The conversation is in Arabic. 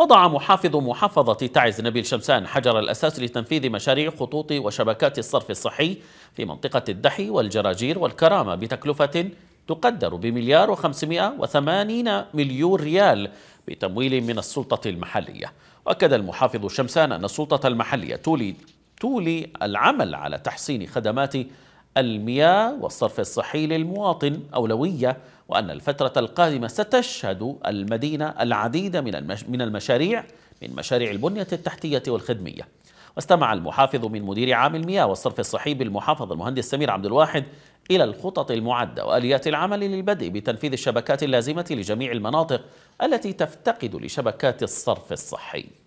وضع محافظ محافظة تعز نبيل شمسان حجر الأساس لتنفيذ مشاريع خطوط وشبكات الصرف الصحي في منطقة الدحي والجراجير والكرامة بتكلفة تقدر بمليار وخمسمائة وثمانين مليون ريال بتمويل من السلطة المحلية وأكد المحافظ شمسان أن السلطة المحلية تولي, تولي العمل على تحسين خدمات المياه والصرف الصحي للمواطن أولوية وأن الفترة القادمة ستشهد المدينة العديد من من المشاريع من مشاريع البنية التحتية والخدمية. واستمع المحافظ من مدير عام المياه والصرف الصحي بالمحافظة المهندس سمير عبد الواحد إلى الخطط المعدة وآليات العمل للبدء بتنفيذ الشبكات اللازمة لجميع المناطق التي تفتقد لشبكات الصرف الصحي.